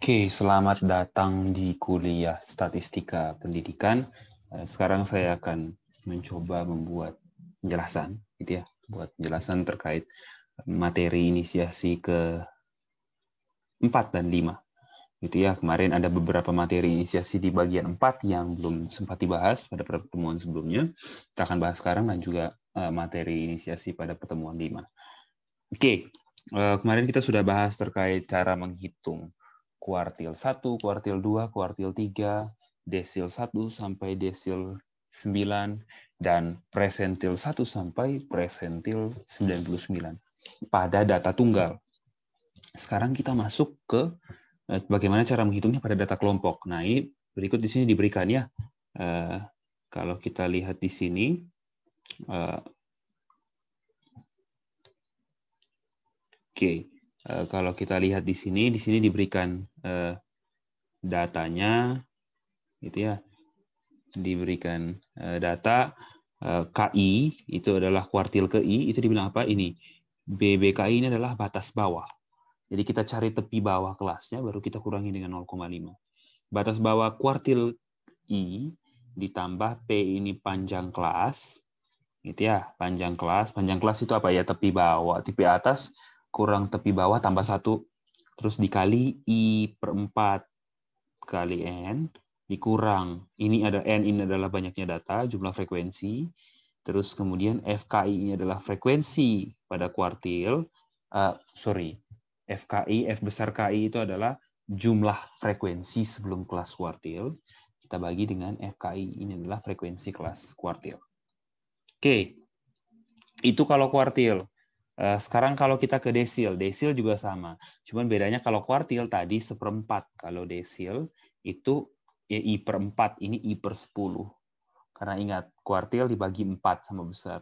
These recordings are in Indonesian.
Oke, selamat datang di kuliah Statistika Pendidikan. Eh, sekarang saya akan mencoba membuat penjelasan, gitu ya, buat penjelasan terkait materi inisiasi ke 4 dan 5. Gitu ya, kemarin ada beberapa materi inisiasi di bagian 4 yang belum sempat dibahas pada pertemuan sebelumnya. Kita akan bahas sekarang dan juga eh, materi inisiasi pada pertemuan 5. Oke, eh, kemarin kita sudah bahas terkait cara menghitung kuartil 1, kuartil 2, kuartil 3, desil 1 sampai desil 9, dan presentil 1 sampai presentil 99 pada data tunggal. Sekarang kita masuk ke eh, bagaimana cara menghitungnya pada data kelompok. Nah, ini berikut di sini diberikan ya. Eh, kalau kita lihat di sini, eh, oke, okay. Eh, kalau kita lihat di sini, di sini diberikan uh, datanya, gitu ya, diberikan uh, data uh, KI itu adalah kuartil ke I itu dibilang apa ini BBKI ini adalah batas bawah. Jadi kita cari tepi bawah kelasnya baru kita kurangi dengan 0,5. Batas bawah kuartil I ditambah P ini panjang kelas. Gitu ya, panjang kelas. Panjang kelas itu apa ya? Tepi bawah, tepi atas kurang tepi bawah tambah satu terus dikali i per 4 kali n dikurang ini ada n ini adalah banyaknya data jumlah frekuensi terus kemudian fki ini adalah frekuensi pada kuartil uh, sorry fki f besar ki itu adalah jumlah frekuensi sebelum kelas kuartil kita bagi dengan fki ini adalah frekuensi kelas kuartil oke itu kalau kuartil Eh, sekarang kalau kita ke desil, desil juga sama. Cuman bedanya kalau kuartil tadi seperempat. Kalau desil itu ya I per 4, ini I per 10. Karena ingat, kuartil dibagi 4 sama besar.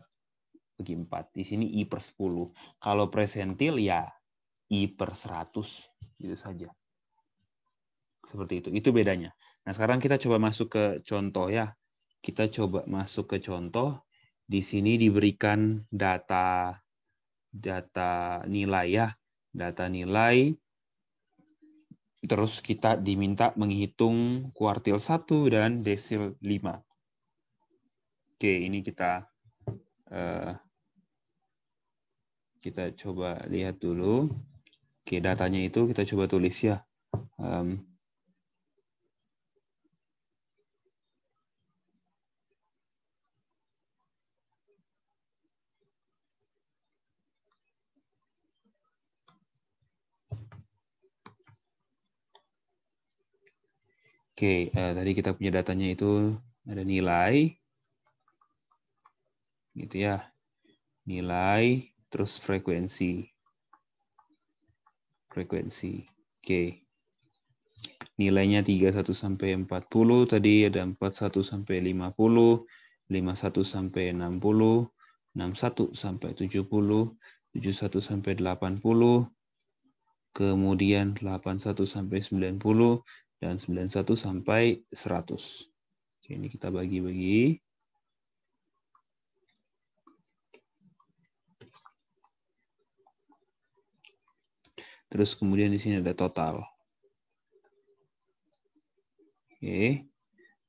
Bagi 4. Di sini I per 10. Kalau presentil ya I per 100. Gitu saja. Seperti itu. Itu bedanya. Nah sekarang kita coba masuk ke contoh ya. Kita coba masuk ke contoh. Di sini diberikan data data nilai ya, data nilai. Terus kita diminta menghitung kuartil 1 dan desil 5. Oke, ini kita eh, kita coba lihat dulu. Oke, datanya itu kita coba tulis ya. Oke, uh, tadi kita punya datanya itu ada nilai, gitu ya, nilai, terus frekuensi, frekuensi. Oke, nilainya 31 sampai 40, tadi ada 41 sampai 50, 51 sampai 60, 61 sampai 70, 71 sampai 80, kemudian 81 sampai 90, dan 91 sampai 100. Oke, ini kita bagi-bagi. Terus kemudian di sini ada total. Oke,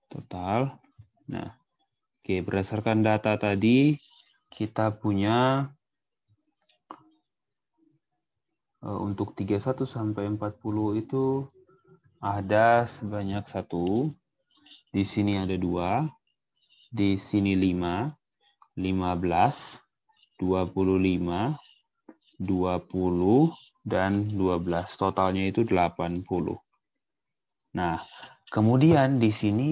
total. Nah, oke berdasarkan data tadi kita punya eh, untuk 31 sampai 40 itu ada sebanyak satu. Di sini ada dua. Di sini lima. Lima belas. Dua puluh lima. Dua puluh. Dan dua belas. Totalnya itu delapan puluh. Nah, kemudian di sini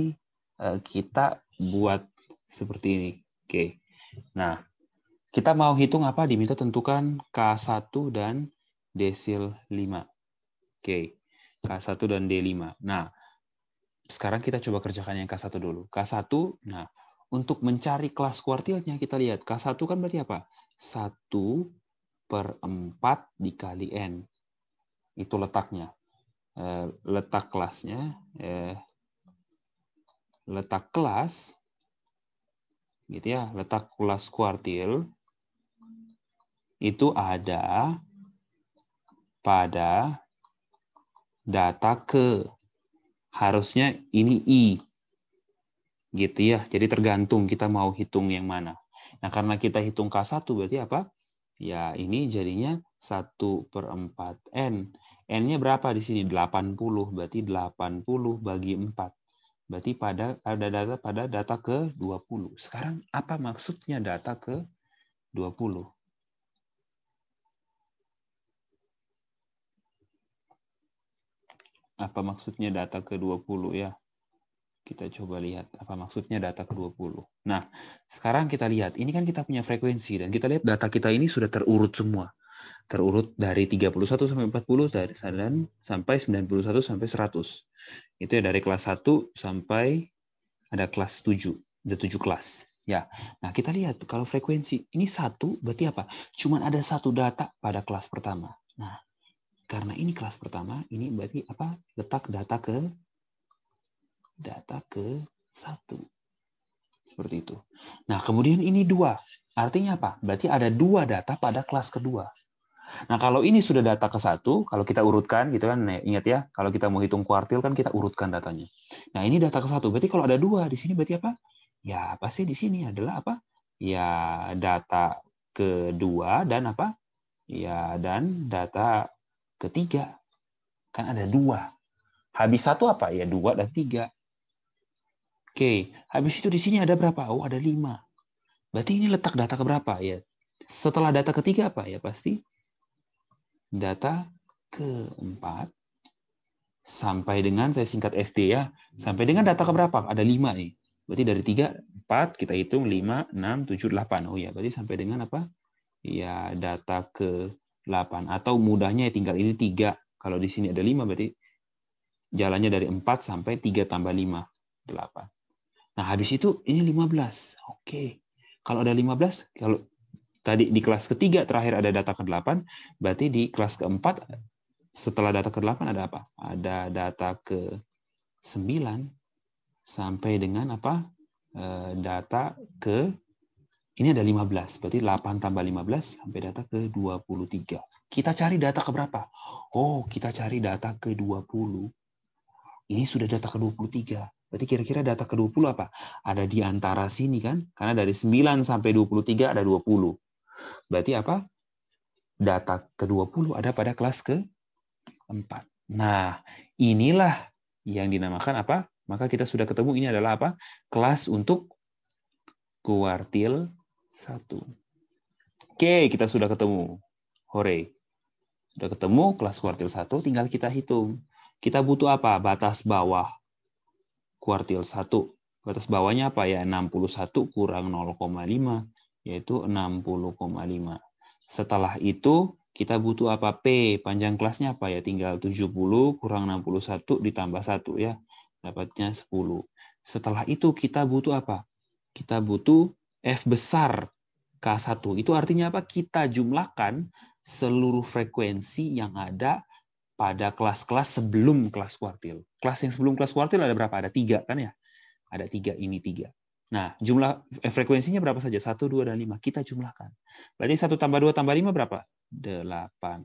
eh, kita buat seperti ini. Oke. Nah, kita mau hitung apa diminta tentukan K1 dan desil 5. Oke. K1 dan D5. Nah, sekarang kita coba kerjakan yang K1 dulu. K1, nah, untuk mencari kelas kuartilnya kita lihat. K1 kan berarti apa? 1 per 4 dikali N. Itu letaknya. Eh, letak kelasnya. Eh, letak kelas. Gitu ya, letak kelas kuartil. Itu ada pada data ke. Harusnya ini I. Gitu ya. Jadi tergantung kita mau hitung yang mana. Nah, karena kita hitung K1 berarti apa? Ya, ini jadinya 1 per 4 N. N-nya berapa di sini? 80. Berarti 80 bagi 4. Berarti pada ada data pada data ke 20. Sekarang apa maksudnya data ke 20? Apa maksudnya data ke-20 ya? Kita coba lihat apa maksudnya data ke-20. Nah, sekarang kita lihat. Ini kan kita punya frekuensi. Dan kita lihat data kita ini sudah terurut semua. Terurut dari 31 sampai 40, dari sembilan sampai 91 sampai 100. Itu ya dari kelas 1 sampai ada kelas 7. Ada 7 kelas. Ya, nah kita lihat kalau frekuensi ini satu berarti apa? Cuman ada satu data pada kelas pertama. Nah, karena ini kelas pertama, ini berarti apa? Letak data ke data ke satu. Seperti itu. Nah, kemudian ini dua. Artinya apa? Berarti ada dua data pada kelas kedua. Nah, kalau ini sudah data ke satu, kalau kita urutkan gitu kan, ingat ya, kalau kita mau hitung kuartil kan kita urutkan datanya. Nah, ini data ke satu. Berarti kalau ada dua di sini berarti apa? Ya, pasti di sini adalah apa? Ya, data kedua dan apa? Ya, dan data ketiga. Kan ada dua. Habis satu apa? Ya dua dan tiga. Oke, habis itu di sini ada berapa? Oh, ada lima. Berarti ini letak data keberapa? Ya, setelah data ketiga apa? Ya pasti data keempat sampai dengan saya singkat SD ya sampai dengan data keberapa ada lima nih berarti dari tiga empat kita hitung lima enam tujuh delapan oh ya berarti sampai dengan apa ya data ke 8. Atau mudahnya ya tinggal ini 3. Kalau di sini ada 5 berarti jalannya dari 4 sampai 3 tambah 5, 8. Nah, habis itu ini 15. Oke. Kalau ada 15, kalau tadi di kelas ketiga terakhir ada data ke-8, berarti di kelas keempat setelah data ke-8 ada apa? Ada data ke-9 sampai dengan apa? Eh, data ke ini ada 15, berarti 8 tambah 15 sampai data ke 23. Kita cari data ke berapa? Oh, kita cari data ke 20. Ini sudah data ke 23. Berarti kira-kira data ke 20 apa? Ada di antara sini kan? Karena dari 9 sampai 23 ada 20. Berarti apa? Data ke-20 ada pada kelas ke-4. Nah, inilah yang dinamakan apa? Maka kita sudah ketemu ini adalah apa? Kelas untuk kuartil satu. Oke, kita sudah ketemu. Hore. Sudah ketemu kelas kuartil satu, tinggal kita hitung. Kita butuh apa? Batas bawah kuartil satu, Batas bawahnya apa ya? 61 kurang 0,5, yaitu 60,5. Setelah itu, kita butuh apa? P. Panjang kelasnya apa ya? Tinggal 70 kurang 61 ditambah 1 ya. Dapatnya 10. Setelah itu kita butuh apa? Kita butuh F besar K1. Itu artinya apa? Kita jumlahkan seluruh frekuensi yang ada pada kelas-kelas sebelum kelas kuartil. Kelas yang sebelum kelas kuartil ada berapa? Ada tiga kan ya? Ada tiga, ini tiga. Nah, jumlah eh, frekuensinya berapa saja? satu dua dan lima Kita jumlahkan. Berarti satu tambah dua tambah lima berapa? delapan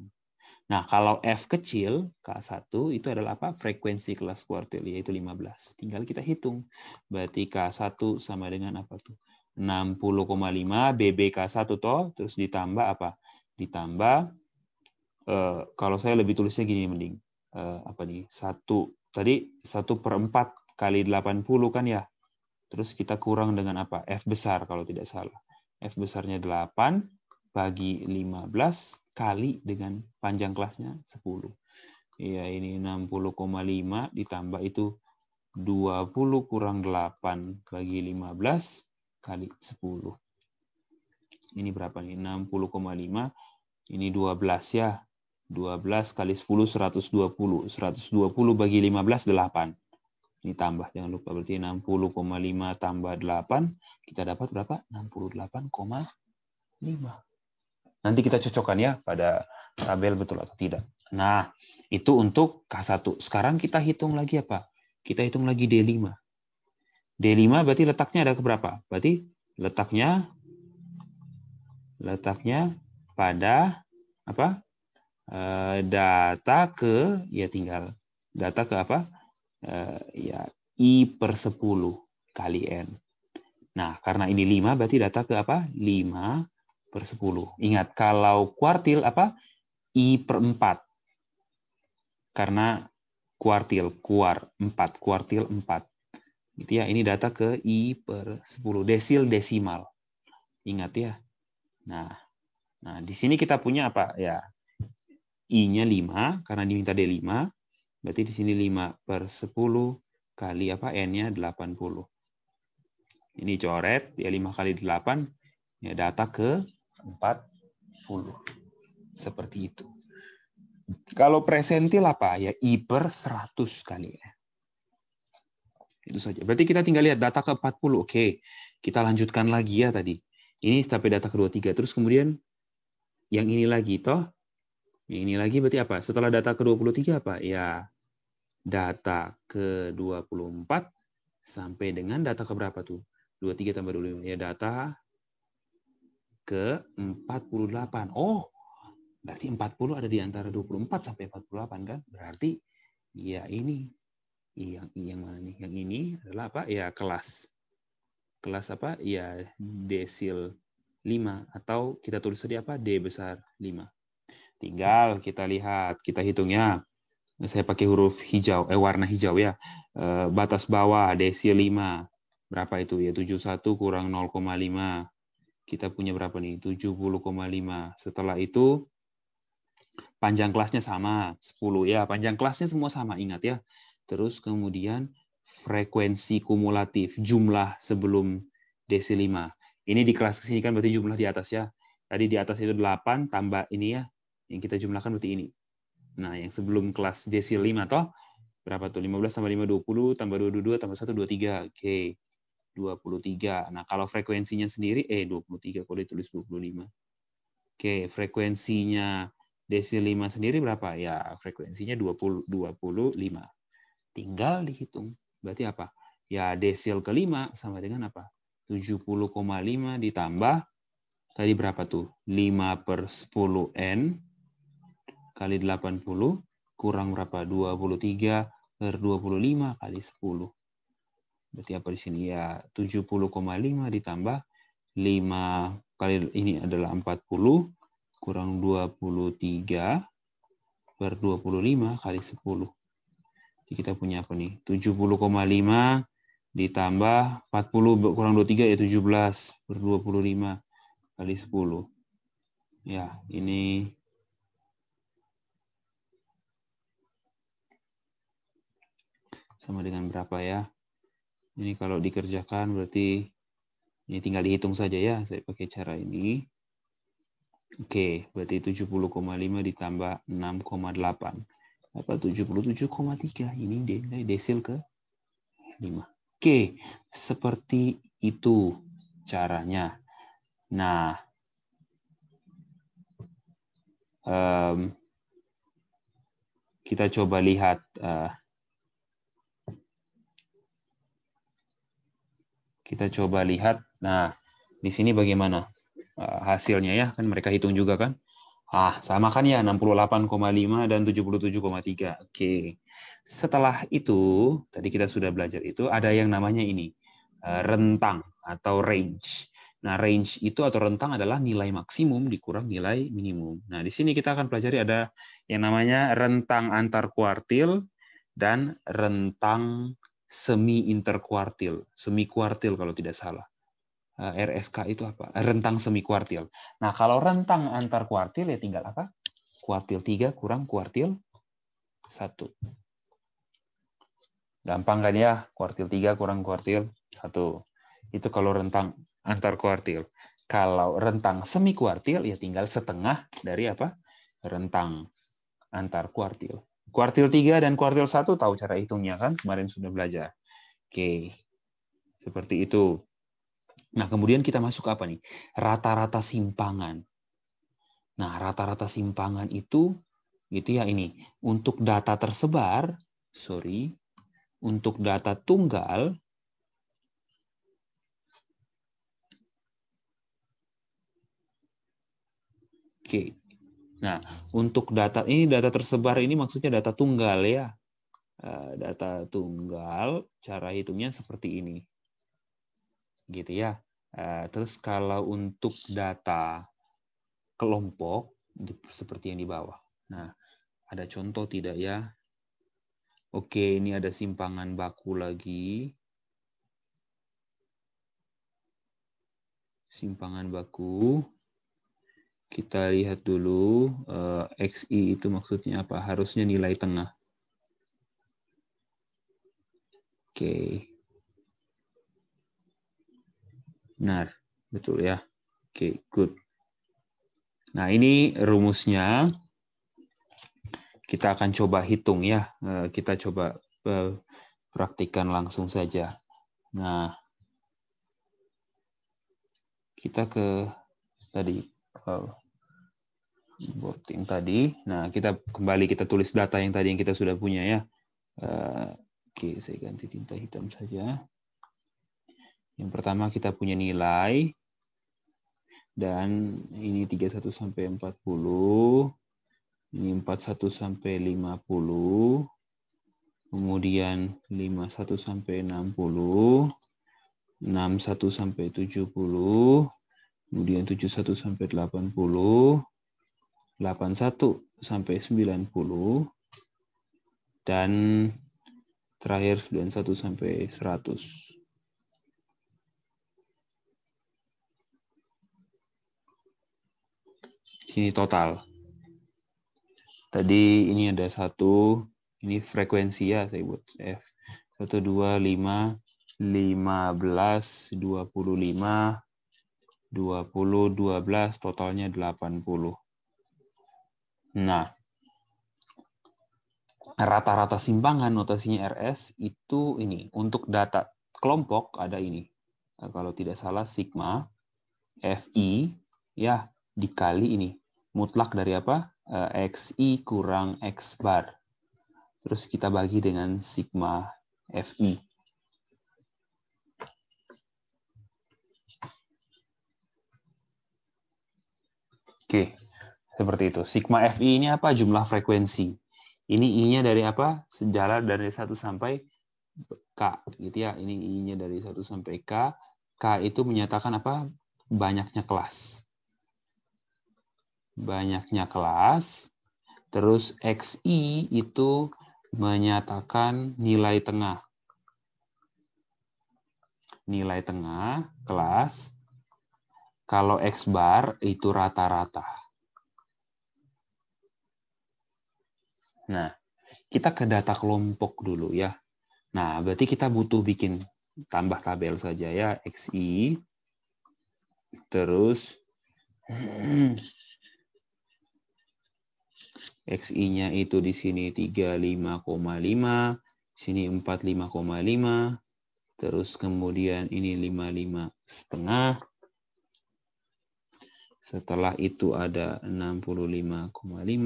Nah, kalau F kecil, K1, itu adalah apa? Frekuensi kelas kuartil, yaitu 15. Tinggal kita hitung. Berarti K1 sama dengan apa tuh? 60,5 BBK 1 toh terus ditambah apa? Ditambah eh, kalau saya lebih tulisnya gini mending eh, apa nih? 1 tadi 1 4 kali 80 kan ya. Terus kita kurang dengan apa? F besar kalau tidak salah. F besarnya 8 bagi 15 kali dengan panjang kelasnya 10. Iya, ini 60,5 ditambah itu 20 kurang 8 bagi 15 kali 10. Ini berapa nih? 60,5. Ini 12 ya. 12 kali 10 120. 120 bagi 15 8. Ini tambah jangan lupa berarti 60,5 tambah 8 kita dapat berapa? 68,5. Nanti kita cocokkan ya pada tabel betul atau tidak. Nah, itu untuk K1. Sekarang kita hitung lagi apa? Kita hitung lagi D5. D5 berarti letaknya ada ke berapa? Berarti letaknya letaknya pada apa? E, data ke ya tinggal data ke apa? E, ya i per 10 kali n. Nah, karena ini 5 berarti data ke apa? 5 per 10. Ingat kalau kuartil apa? i per 4. Karena kuartil kuar 4, kuartil 4. Gitu ya, ini data ke I per 10 desil desimal. Ingat ya. Nah, nah di sini kita punya apa? Ya, I-nya 5 karena diminta D5. Berarti di sini 5 per 10 kali apa N-nya 80. Ini coret, ya 5 kali 8, ya data ke 40. Seperti itu. Kalau presentil apa? Ya I per 100 kali ya. Itu saja. Berarti kita tinggal lihat data ke-40. Oke, kita lanjutkan lagi ya tadi. Ini sampai data ke-23. Terus kemudian yang ini lagi, toh. Yang ini lagi berarti apa? Setelah data ke-23 apa? Ya, data ke-24 sampai dengan data ke berapa tuh? 23 tambah 25. Ya, data ke-48. Oh, berarti 40 ada di antara 24 sampai 48 kan? Berarti ya ini I yang I yang mana nih? Yang ini adalah apa? Ya kelas. Kelas apa? Ya desil 5 atau kita tulis tadi apa? D besar 5. Tinggal kita lihat, kita hitungnya. Saya pakai huruf hijau, eh warna hijau ya. Eh, batas bawah desil 5. Berapa itu? Ya 71 kurang 0,5. Kita punya berapa nih? 70,5. Setelah itu panjang kelasnya sama, 10 ya. Panjang kelasnya semua sama, ingat ya terus kemudian frekuensi kumulatif, jumlah sebelum dc 5. Ini di kelas kesini kan berarti jumlah di atas ya. Tadi di atas itu 8 tambah ini ya, yang kita jumlahkan berarti ini. Nah, yang sebelum kelas dc 5 toh, berapa tuh? 15 tambah 5, 20, tambah 22, tambah 1, 23. Oke, okay. 23. Nah, kalau frekuensinya sendiri, eh 23, kalau ditulis 25. Oke, okay. frekuensinya dc 5 sendiri berapa? Ya, frekuensinya 20, 25. Tinggal dihitung. Berarti apa? Ya desil kelima sama dengan apa? 70,5 ditambah tadi berapa tuh? 5 per 10N kali 80 kurang berapa? 23 per 25 kali 10. Berarti apa di sini? Ya 70,5 ditambah 5 kali ini adalah 40 kurang 23 per 25 kali 10. Jadi kita punya apa nih? 70,5 ditambah 40 kurang 23 ya 17 per 25 kali 10. Ya, ini sama dengan berapa ya? Ini kalau dikerjakan berarti ini tinggal dihitung saja ya. Saya pakai cara ini. Oke, berarti 70,5 ditambah 6,8 apa 77,3 ini dari eh, desil ke 5. Oke, seperti itu caranya. Nah, um, kita coba lihat uh, kita coba lihat. Nah, di sini bagaimana uh, hasilnya ya? Kan mereka hitung juga kan? Ah, sama kan ya 68,5 dan 77,3. Oke. Setelah itu, tadi kita sudah belajar itu ada yang namanya ini eh, rentang atau range. Nah, range itu atau rentang adalah nilai maksimum dikurang nilai minimum. Nah, di sini kita akan pelajari ada yang namanya rentang antar kuartil dan rentang semi interkuartil, semi kuartil kalau tidak salah. Eh, RSK itu apa? Rentang semi kuartil. Nah, kalau rentang antar kuartil ya tinggal apa? Kuartil 3 kurang kuartil 1. Gampang kan ya? Kuartil 3 kurang kuartil 1. Itu kalau rentang antar kuartil. Kalau rentang semi kuartil ya tinggal setengah dari apa? Rentang antar kuartil. Kuartil 3 dan kuartil 1 tahu cara hitungnya kan? Kemarin sudah belajar. Oke. Seperti itu. Nah, kemudian kita masuk apa nih? Rata-rata simpangan. Nah, rata-rata simpangan itu gitu ya ini. Untuk data tersebar, sorry, untuk data tunggal Oke. Nah, untuk data ini data tersebar ini maksudnya data tunggal ya. Eh, data tunggal cara hitungnya seperti ini gitu ya. Eh, terus kalau untuk data kelompok seperti yang di bawah. Nah, ada contoh tidak ya? Oke, ini ada simpangan baku lagi. Simpangan baku. Kita lihat dulu eh, XI itu maksudnya apa? Harusnya nilai tengah. Oke. Benar, betul ya. Oke, okay, good. Nah, ini rumusnya. Kita akan coba hitung ya. Eh, kita coba eh, praktikan langsung saja. Nah, kita ke tadi voting eh, tadi. Nah, kita kembali kita tulis data yang tadi yang kita sudah punya ya. Oke, saya ganti tinta hitam saja. Yang pertama kita punya nilai dan ini 31 sampai 40, ini 41 sampai 50, kemudian 51 sampai 60, 61 sampai 70, kemudian 71 sampai 80, 81 sampai 90 dan terakhir 91 sampai 100. sini total. Tadi ini ada satu, ini frekuensi ya saya buat F. 1, 2, 5, 15, 25, 20, 12, totalnya 80. Nah, rata-rata simpangan notasinya RS itu ini. Untuk data kelompok ada ini. Nah, kalau tidak salah sigma FI ya dikali ini mutlak dari apa? Eh, xi kurang x bar. Terus kita bagi dengan sigma fi. Oke, seperti itu. Sigma fi ini apa? Jumlah frekuensi. Ini i-nya dari apa? Sejalan dari 1 sampai k gitu ya. Ini i-nya dari 1 sampai k. K itu menyatakan apa? Banyaknya kelas banyaknya kelas. Terus XI itu menyatakan nilai tengah. Nilai tengah kelas. Kalau X bar itu rata-rata. Nah, kita ke data kelompok dulu ya. Nah, berarti kita butuh bikin tambah tabel saja ya. XI. Terus XI-nya itu di sini 35,5, sini 45,5, terus kemudian ini 55 setengah. Setelah itu ada 65,5, 75,5,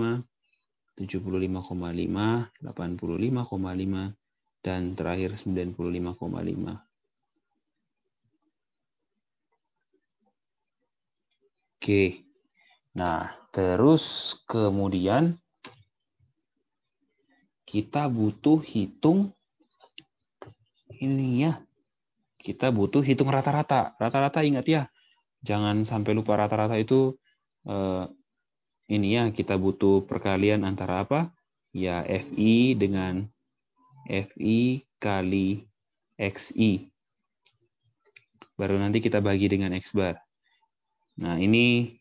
85,5, dan terakhir 95,5. Oke. Nah, terus kemudian kita butuh hitung ini ya. Kita butuh hitung rata-rata. Rata-rata ingat ya. Jangan sampai lupa rata-rata itu eh, ini ya kita butuh perkalian antara apa? Ya FI dengan FI kali XI. Baru nanti kita bagi dengan X bar. Nah, ini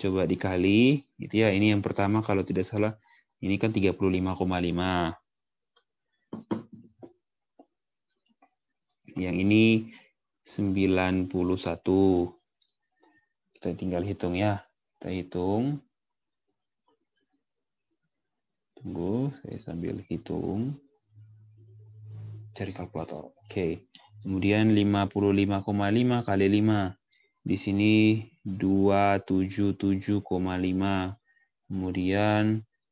coba dikali gitu ya. Ini yang pertama kalau tidak salah ini kan 35,5. Yang ini 91. Kita tinggal hitung ya. Kita hitung. Tunggu, saya sambil hitung. Cari kalkulator. Oke. Okay. Kemudian 55,5 kali 5. Di sini 277,5. Kemudian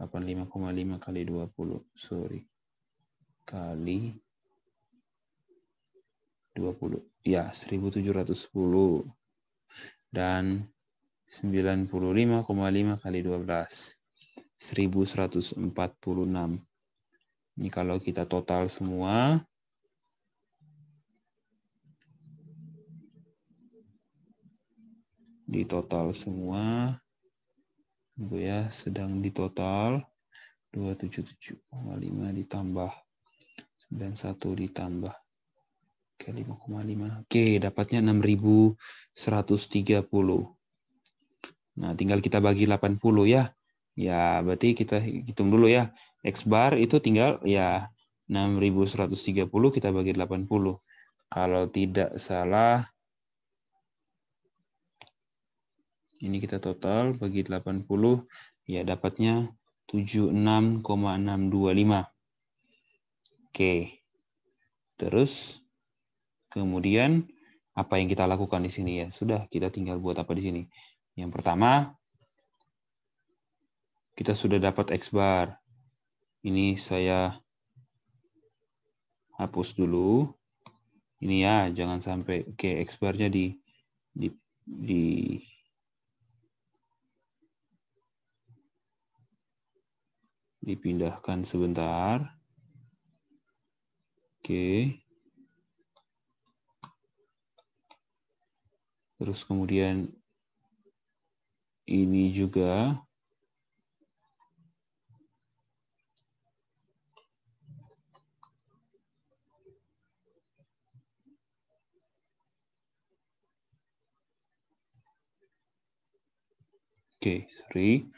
85,5 kali 20, sorry. Kali 20. Ya, 1710. Dan 95,5 kali 12. 1146. Ini kalau kita total semua, di total semua Bu ya sedang di total 277,5 ditambah 91 ditambah ke 5,5 oke dapatnya 6130 nah tinggal kita bagi 80 ya ya berarti kita hitung dulu ya X bar itu tinggal ya 6130 kita bagi 80 kalau tidak salah Ini kita total bagi 80, ya dapatnya 76,625. Oke. Terus kemudian apa yang kita lakukan di sini ya? Sudah, kita tinggal buat apa di sini? Yang pertama kita sudah dapat X bar. Ini saya hapus dulu. Ini ya, jangan sampai oke X barnya di di di dipindahkan sebentar. Oke. Terus kemudian ini juga Oke, sorry.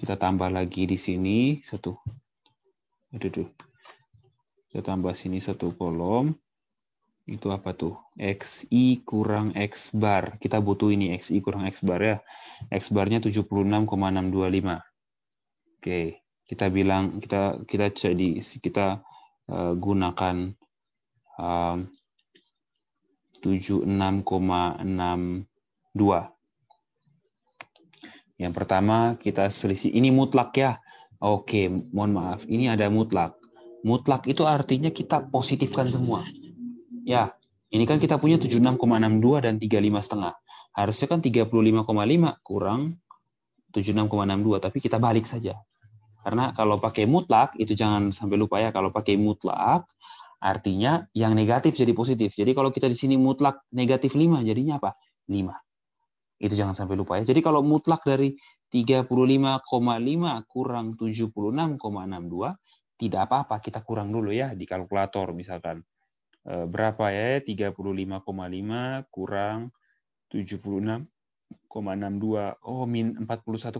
Kita tambah lagi di sini satu. Aduh, aduh. Kita tambah sini satu kolom. Itu apa tuh? XI kurang X bar. Kita butuh ini XI kurang X bar ya. X barnya 76,625. Oke, kita bilang kita kita jadi kita uh, gunakan eh, um, 76,62 yang pertama kita selisih ini mutlak ya. Oke, mohon maaf. Ini ada mutlak. Mutlak itu artinya kita positifkan semua. Ya, ini kan kita punya 76,62 dan 35 setengah. Harusnya kan 35,5 kurang 76,62, tapi kita balik saja. Karena kalau pakai mutlak itu jangan sampai lupa ya, kalau pakai mutlak artinya yang negatif jadi positif. Jadi kalau kita di sini mutlak negatif 5, jadinya apa? 5. Itu jangan sampai lupa ya. Jadi kalau mutlak dari 35,5 kurang 76,62 tidak apa-apa kita kurang dulu ya di kalkulator misalkan e, berapa ya 35,5 kurang 76,62 oh min 41,12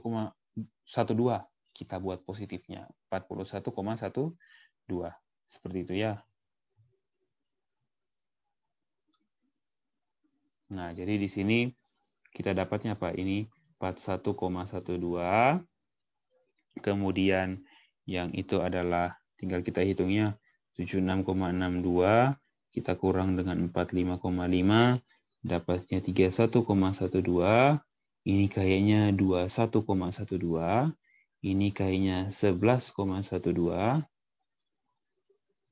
kita buat positifnya 41,12 seperti itu ya Nah, jadi di sini kita dapatnya apa? Ini 41,12. Kemudian yang itu adalah tinggal kita hitungnya 76,62 kita kurang dengan 45,5 dapatnya 31,12 ini kayaknya 21,12 ini kayaknya 11,12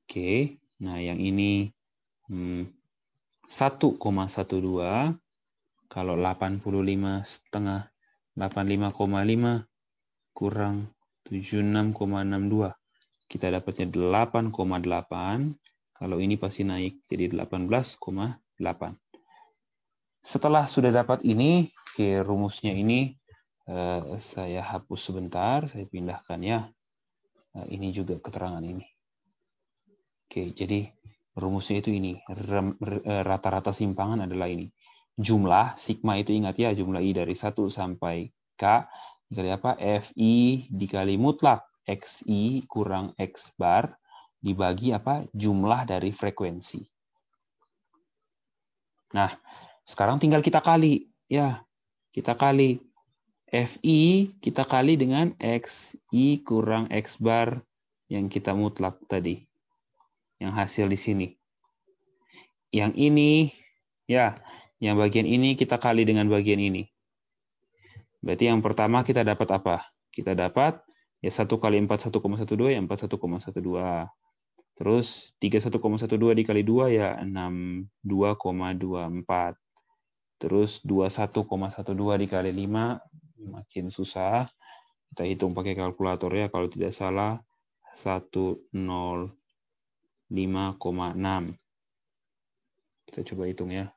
oke nah yang ini 1,12 hmm, kalau 85 setengah, 85,5 kurang 76,62. Kita dapatnya 8,8. Kalau ini pasti naik jadi 18,8. Setelah sudah dapat ini, ke rumusnya ini eh, saya hapus sebentar, saya pindahkan ya. Eh, ini juga keterangan ini. Oke, jadi rumusnya itu ini, eh, rata-rata simpangan adalah ini jumlah sigma itu ingat ya jumlah i dari 1 sampai k dikali apa fi dikali mutlak xi kurang x bar dibagi apa jumlah dari frekuensi. Nah, sekarang tinggal kita kali ya. Kita kali fi kita kali dengan xi kurang x bar yang kita mutlak tadi. Yang hasil di sini. Yang ini ya yang bagian ini kita kali dengan bagian ini. Berarti yang pertama kita dapat apa? Kita dapat ya 1 kali 4 1,12 ya 4 1,12. Terus 31,12 dikali 2 ya 62,24. Terus 21,12 dikali 5 makin susah. Kita hitung pakai kalkulator ya kalau tidak salah 105,6. Kita coba hitung ya. 105,6.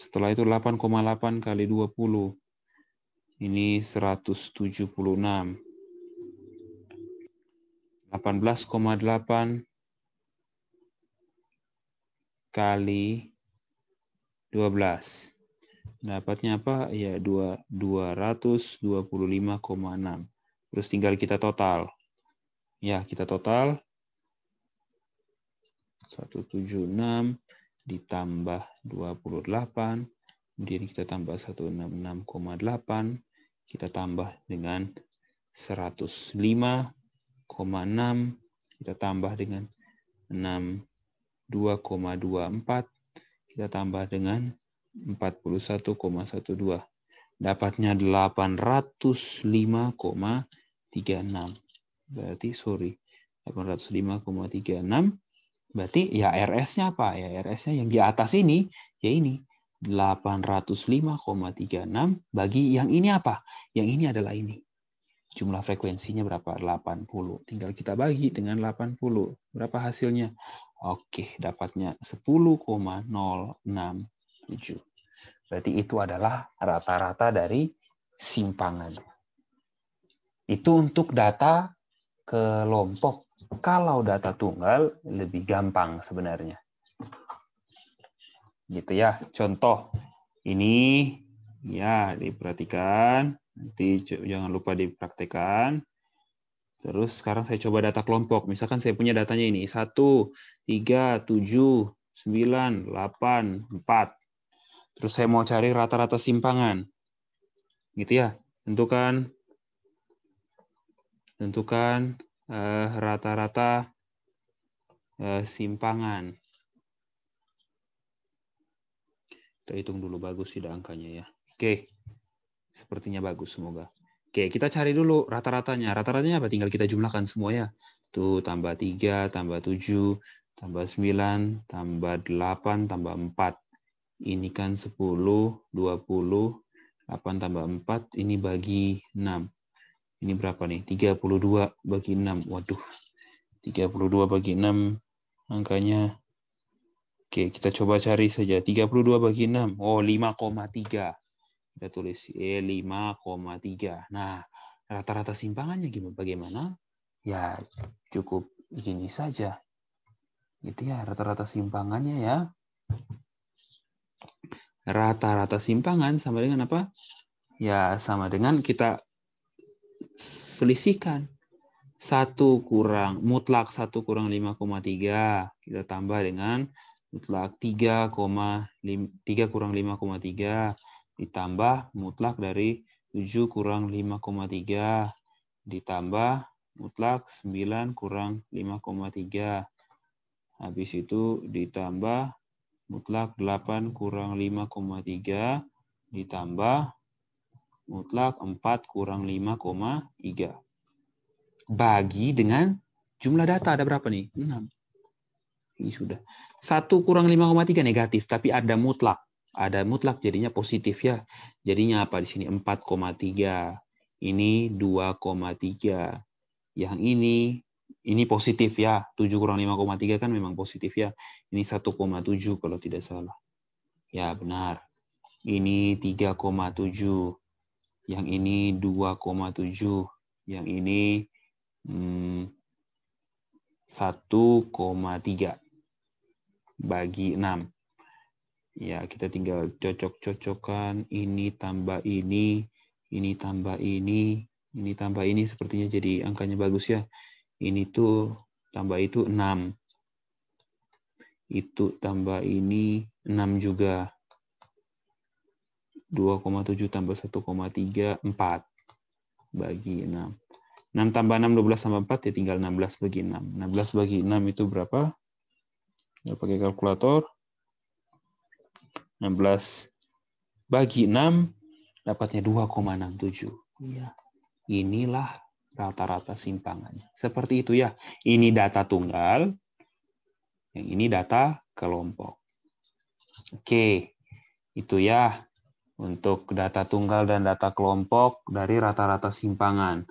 Setelah itu 8,8 kali 20. Ini 176. 18,8 kali 12. Dapatnya apa? Ya 225,6. Terus tinggal kita total. Ya, kita total 176 ditambah 28, kemudian kita tambah 166,8, kita tambah dengan 105,6, kita tambah dengan 62,24, kita tambah dengan 41,12. Dapatnya 805,36. Berarti, sorry, 805,36 Berarti ya RS-nya apa? Ya RS-nya yang di atas ini, ya ini 805,36 bagi yang ini apa? Yang ini adalah ini. Jumlah frekuensinya berapa? 80. Tinggal kita bagi dengan 80. Berapa hasilnya? Oke, dapatnya 10,067. Berarti itu adalah rata-rata dari simpangan. Itu untuk data kelompok kalau data tunggal lebih gampang sebenarnya. Gitu ya. Contoh ini ya diperhatikan. Nanti jangan lupa dipraktikan. Terus sekarang saya coba data kelompok. Misalkan saya punya datanya ini. 1, 3, 7, 9, 8, 4. Terus saya mau cari rata-rata simpangan. Gitu ya. Tentukan. Tentukan Eh, rata-rata uh, eh, simpangan. Kita hitung dulu bagus tidak angkanya ya. Oke, okay. sepertinya bagus semoga. Oke, okay, kita cari dulu rata-ratanya. Rata-ratanya apa? Tinggal kita jumlahkan semua ya. Tuh, tambah 3, tambah 7, tambah 9, tambah 8, tambah 4. Ini kan 10, 20, 8 tambah 4, ini bagi 6. Ini berapa nih? 32 bagi 6. Waduh. 32 bagi 6 angkanya Oke, kita coba cari saja. 32 bagi 6. Oh, 5,3. Kita tulis E eh, 5,3. Nah, rata-rata simpangannya gimana? Bagaimana? Ya, cukup gini saja. Gitu ya, rata-rata simpangannya ya. Rata-rata simpangan sama dengan apa? Ya, sama dengan kita selisihkan. 1 kurang mutlak 1 kurang 5,3 kita tambah dengan mutlak 3, 3 kurang 5,3 ditambah mutlak dari 7 kurang 5,3 ditambah mutlak 9 kurang 5,3 habis itu ditambah mutlak 8 kurang 5,3 ditambah mutlak 4 kurang 5,3. Bagi dengan jumlah data ada berapa nih? 6. Ini sudah. 1 kurang 5,3 negatif, tapi ada mutlak. Ada mutlak jadinya positif ya. Jadinya apa di sini? 4,3. Ini 2,3. Yang ini ini positif ya. 7 kurang 5,3 kan memang positif ya. Ini 1,7 kalau tidak salah. Ya, benar. Ini yang ini 2,7, yang ini hmm, 1,3 bagi 6. Ya, kita tinggal cocok-cocokkan ini tambah ini, ini tambah ini, ini tambah ini sepertinya jadi angkanya bagus ya. Ini tuh tambah itu 6. Itu tambah ini 6 juga. 2,7 tambah 1,3, 4 bagi 6. 6 tambah 6, 12 tambah 4, ya tinggal 16 bagi 6. 16 bagi 6 itu berapa? Kita pakai kalkulator. 16 bagi 6, dapatnya 2,67. Ya. Inilah rata-rata simpangannya. Seperti itu ya. Ini data tunggal, yang ini data kelompok. Oke, itu ya untuk data tunggal dan data kelompok dari rata-rata simpangan.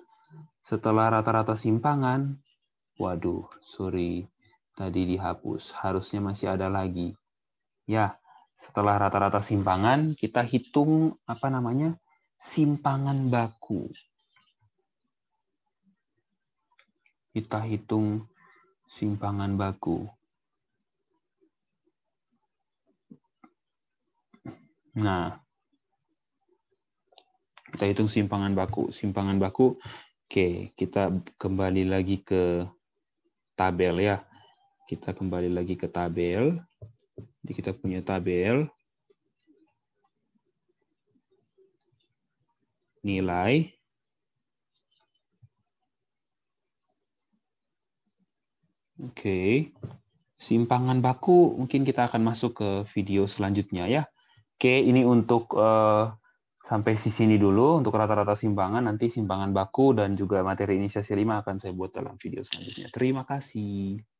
Setelah rata-rata simpangan, waduh, sorry, tadi dihapus. Harusnya masih ada lagi. Ya, setelah rata-rata simpangan, kita hitung apa namanya? simpangan baku. Kita hitung simpangan baku. Nah, kita hitung simpangan baku. Simpangan baku, oke, kita kembali lagi ke tabel ya. Kita kembali lagi ke tabel. Jadi kita punya tabel. Nilai. Oke. Simpangan baku mungkin kita akan masuk ke video selanjutnya ya. Oke, ini untuk uh, sampai di sini dulu untuk rata-rata simpangan. Nanti simpangan baku dan juga materi inisiasi 5 akan saya buat dalam video selanjutnya. Terima kasih.